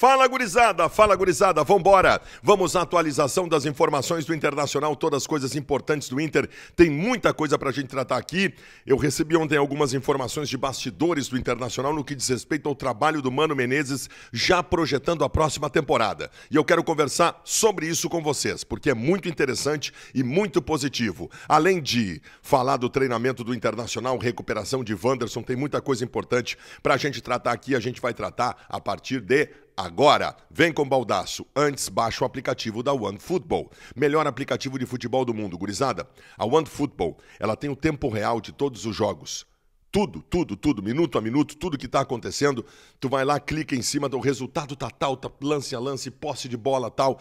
Fala gurizada, fala gurizada, vambora! Vamos à atualização das informações do Internacional, todas as coisas importantes do Inter. Tem muita coisa pra gente tratar aqui. Eu recebi ontem algumas informações de bastidores do Internacional no que diz respeito ao trabalho do Mano Menezes já projetando a próxima temporada. E eu quero conversar sobre isso com vocês, porque é muito interessante e muito positivo. Além de falar do treinamento do Internacional, recuperação de Wanderson, tem muita coisa importante pra gente tratar aqui. A gente vai tratar a partir de Agora, vem com baldaço. Antes, baixa o aplicativo da OneFootball. Melhor aplicativo de futebol do mundo, gurizada. A OneFootball, ela tem o tempo real de todos os jogos. Tudo, tudo, tudo, minuto a minuto, tudo que está acontecendo. Tu vai lá, clica em cima, o resultado tá tal, tá lance a lance, posse de bola tal.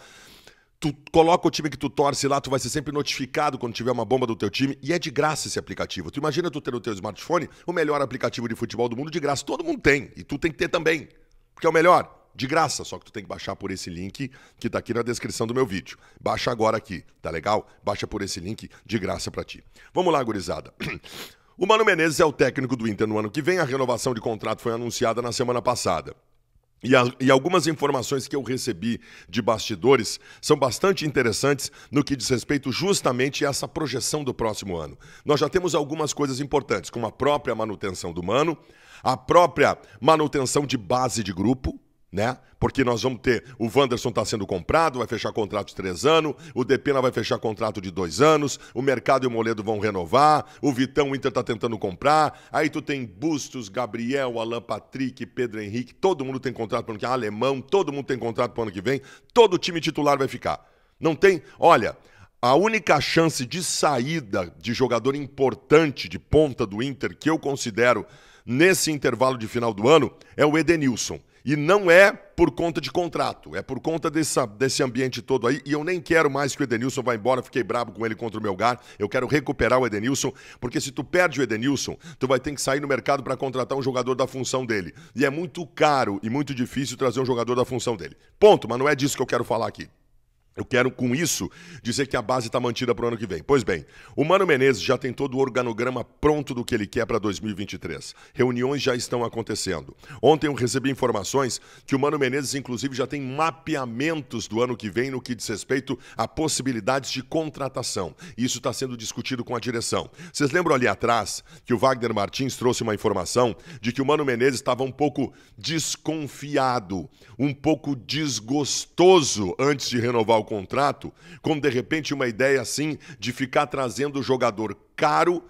Tu coloca o time que tu torce lá, tu vai ser sempre notificado quando tiver uma bomba do teu time. E é de graça esse aplicativo. Tu imagina tu ter no teu smartphone o melhor aplicativo de futebol do mundo de graça. Todo mundo tem. E tu tem que ter também. Porque é o melhor de graça, só que tu tem que baixar por esse link que tá aqui na descrição do meu vídeo. Baixa agora aqui, tá legal? Baixa por esse link de graça para ti. Vamos lá, gurizada. O Mano Menezes é o técnico do Inter no ano que vem, a renovação de contrato foi anunciada na semana passada. E, a, e, algumas informações que eu recebi de bastidores são bastante interessantes no que diz respeito justamente a essa projeção do próximo ano. Nós já temos algumas coisas importantes, como a própria manutenção do Mano, a própria manutenção de base de grupo, né? Porque nós vamos ter. O Wanderson está sendo comprado, vai fechar contrato de três anos, o Depena vai fechar contrato de dois anos, o Mercado e o Moledo vão renovar, o Vitão, o Inter está tentando comprar. Aí tu tem Bustos, Gabriel, Alan Patrick, Pedro Henrique, todo mundo tem contrato para o ano que vem, Alemão, todo mundo tem contrato para o ano que vem, todo time titular vai ficar. Não tem. Olha, a única chance de saída de jogador importante de ponta do Inter que eu considero nesse intervalo de final do ano é o Edenilson. E não é por conta de contrato, é por conta dessa, desse ambiente todo aí. E eu nem quero mais que o Edenilson vá embora, fiquei brabo com ele contra o Melgar. Eu quero recuperar o Edenilson, porque se tu perde o Edenilson, tu vai ter que sair no mercado para contratar um jogador da função dele. E é muito caro e muito difícil trazer um jogador da função dele. Ponto, mas não é disso que eu quero falar aqui. Eu quero, com isso, dizer que a base está mantida para o ano que vem. Pois bem, o Mano Menezes já tem todo o organograma pronto do que ele quer para 2023. Reuniões já estão acontecendo. Ontem eu recebi informações que o Mano Menezes, inclusive, já tem mapeamentos do ano que vem no que diz respeito a possibilidades de contratação. Isso está sendo discutido com a direção. Vocês lembram ali atrás que o Wagner Martins trouxe uma informação de que o Mano Menezes estava um pouco desconfiado, um pouco desgostoso antes de renovar o contrato, como de repente uma ideia assim de ficar trazendo o jogador caro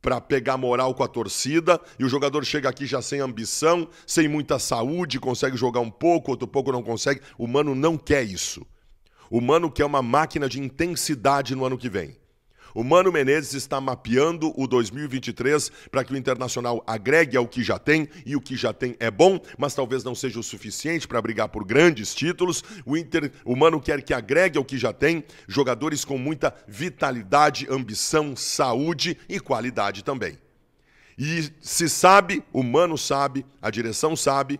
para pegar moral com a torcida, e o jogador chega aqui já sem ambição, sem muita saúde, consegue jogar um pouco, outro pouco não consegue. O Mano não quer isso. O Mano quer uma máquina de intensidade no ano que vem. O Mano Menezes está mapeando o 2023 para que o Internacional agregue ao que já tem, e o que já tem é bom, mas talvez não seja o suficiente para brigar por grandes títulos. O, Inter, o Mano quer que agregue ao que já tem jogadores com muita vitalidade, ambição, saúde e qualidade também. E se sabe, o Mano sabe, a direção sabe,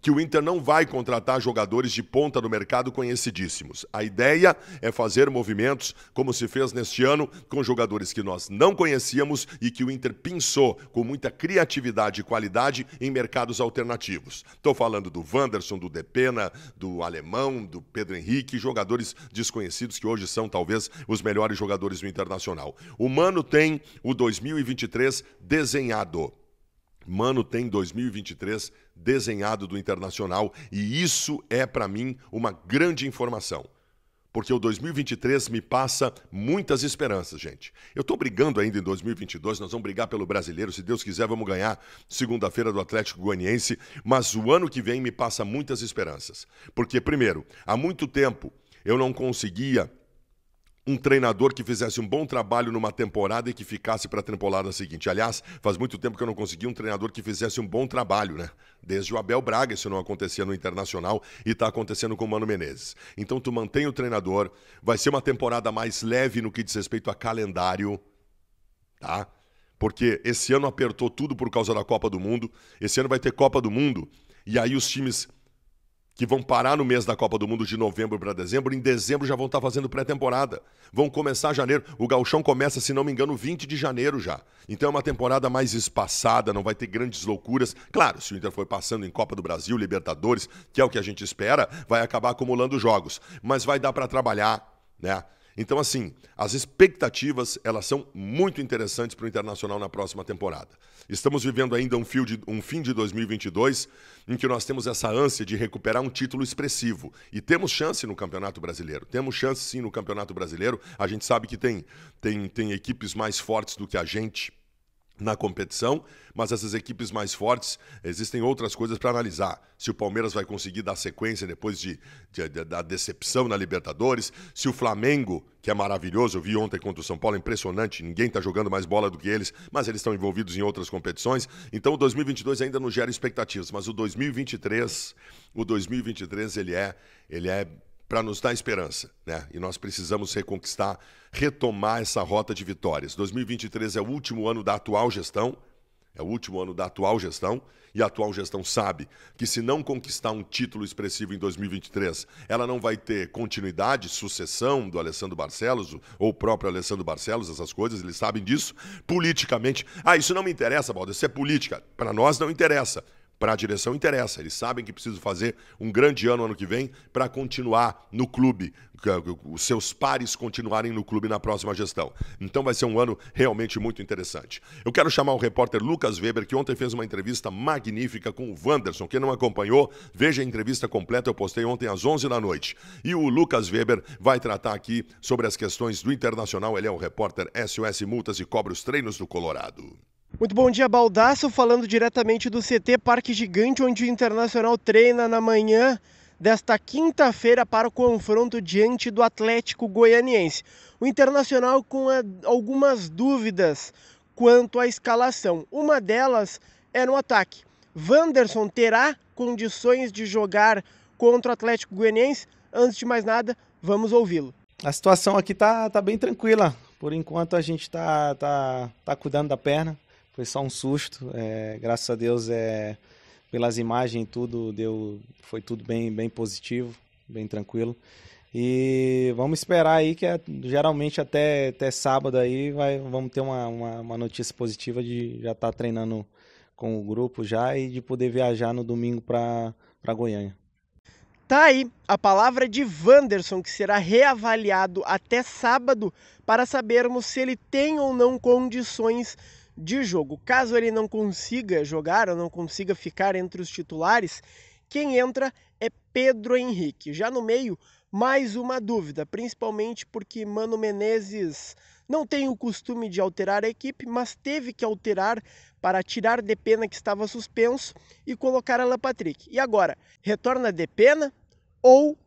que o Inter não vai contratar jogadores de ponta no mercado conhecidíssimos. A ideia é fazer movimentos, como se fez neste ano, com jogadores que nós não conhecíamos e que o Inter pinçou com muita criatividade e qualidade em mercados alternativos. Estou falando do Wanderson, do Depena, do Alemão, do Pedro Henrique, jogadores desconhecidos que hoje são talvez os melhores jogadores do Internacional. O Mano tem o 2023 desenhado. Mano tem 2023 desenhado do Internacional e isso é para mim uma grande informação. Porque o 2023 me passa muitas esperanças, gente. Eu estou brigando ainda em 2022, nós vamos brigar pelo brasileiro, se Deus quiser, vamos ganhar segunda-feira do Atlético Goianiense, mas o ano que vem me passa muitas esperanças. Porque, primeiro, há muito tempo eu não conseguia um treinador que fizesse um bom trabalho numa temporada e que ficasse para a temporada seguinte. Aliás, faz muito tempo que eu não consegui um treinador que fizesse um bom trabalho, né? Desde o Abel Braga, isso não acontecia no Internacional e está acontecendo com o Mano Menezes. Então tu mantém o treinador, vai ser uma temporada mais leve no que diz respeito a calendário, tá? Porque esse ano apertou tudo por causa da Copa do Mundo. Esse ano vai ter Copa do Mundo e aí os times que vão parar no mês da Copa do Mundo de novembro para dezembro, em dezembro já vão estar tá fazendo pré-temporada. Vão começar janeiro. O galchão começa, se não me engano, 20 de janeiro já. Então é uma temporada mais espaçada, não vai ter grandes loucuras. Claro, se o Inter for passando em Copa do Brasil, Libertadores, que é o que a gente espera, vai acabar acumulando jogos, mas vai dar para trabalhar, né? Então, assim, as expectativas elas são muito interessantes para o Internacional na próxima temporada. Estamos vivendo ainda um, um fim de 2022 em que nós temos essa ânsia de recuperar um título expressivo. E temos chance no Campeonato Brasileiro. Temos chance, sim, no Campeonato Brasileiro. A gente sabe que tem, tem, tem equipes mais fortes do que a gente na competição, mas essas equipes mais fortes existem outras coisas para analisar. Se o Palmeiras vai conseguir dar sequência depois de, de, de, da decepção na Libertadores, se o Flamengo, que é maravilhoso, eu vi ontem contra o São Paulo, impressionante, ninguém está jogando mais bola do que eles, mas eles estão envolvidos em outras competições. Então o 2022 ainda não gera expectativas, mas o 2023, o 2023 ele é, ele é para nos dar esperança, né? E nós precisamos reconquistar, retomar essa rota de vitórias. 2023 é o último ano da atual gestão, é o último ano da atual gestão, e a atual gestão sabe que se não conquistar um título expressivo em 2023, ela não vai ter continuidade, sucessão do Alessandro Barcelos, ou o próprio Alessandro Barcelos, essas coisas, eles sabem disso. Politicamente, ah, isso não me interessa, Baldo, isso é política. Para nós não interessa para a direção interessa. Eles sabem que precisam fazer um grande ano ano que vem para continuar no clube, os seus pares continuarem no clube na próxima gestão. Então vai ser um ano realmente muito interessante. Eu quero chamar o repórter Lucas Weber, que ontem fez uma entrevista magnífica com o Wanderson. Quem não acompanhou, veja a entrevista completa, eu postei ontem às 11 da noite. E o Lucas Weber vai tratar aqui sobre as questões do Internacional. Ele é o repórter SOS Multas e cobra os treinos do Colorado. Muito bom dia, Baldaço, falando diretamente do CT Parque Gigante, onde o Internacional treina na manhã desta quinta-feira para o confronto diante do Atlético Goianiense. O Internacional com eh, algumas dúvidas quanto à escalação. Uma delas é no ataque. Wanderson terá condições de jogar contra o Atlético Goianiense? Antes de mais nada, vamos ouvi-lo. A situação aqui tá, tá bem tranquila. Por enquanto a gente tá, tá, tá cuidando da perna foi só um susto. É, graças a Deus, é, pelas imagens tudo deu, foi tudo bem, bem positivo, bem tranquilo. E vamos esperar aí que é, geralmente até, até sábado aí vai, vamos ter uma, uma, uma notícia positiva de já estar tá treinando com o grupo já e de poder viajar no domingo para Goiânia. Tá aí a palavra de Wanderson, que será reavaliado até sábado para sabermos se ele tem ou não condições de jogo. Caso ele não consiga jogar ou não consiga ficar entre os titulares, quem entra é Pedro Henrique. Já no meio, mais uma dúvida, principalmente porque Mano Menezes não tem o costume de alterar a equipe, mas teve que alterar para tirar Depena que estava suspenso e colocar Alan Patrick. E agora, retorna Depena ou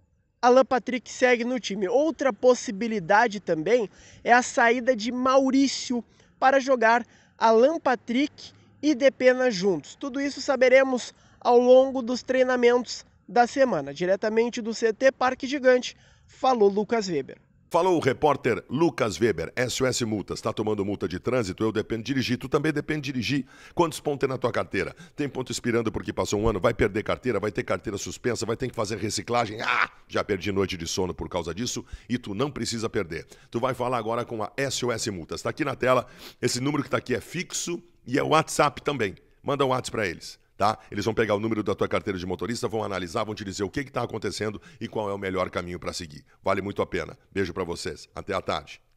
Alan Patrick segue no time? Outra possibilidade também é a saída de Maurício para jogar Alan Patrick e De Pena juntos. Tudo isso saberemos ao longo dos treinamentos da semana. Diretamente do CT Parque Gigante, falou Lucas Weber. Falou o repórter Lucas Weber, SOS Multas. Está tomando multa de trânsito? Eu dependo de dirigir. Tu também depende de dirigir. Quantos pontos tem na tua carteira? Tem ponto expirando porque passou um ano? Vai perder carteira? Vai ter carteira suspensa? Vai ter que fazer reciclagem? Ah! Já perdi noite de sono por causa disso e tu não precisa perder. Tu vai falar agora com a SOS Multas. Está aqui na tela. Esse número que está aqui é fixo e é o WhatsApp também. Manda um WhatsApp para eles tá? Eles vão pegar o número da tua carteira de motorista, vão analisar, vão te dizer o que está acontecendo e qual é o melhor caminho para seguir. Vale muito a pena. Beijo para vocês. Até a tarde.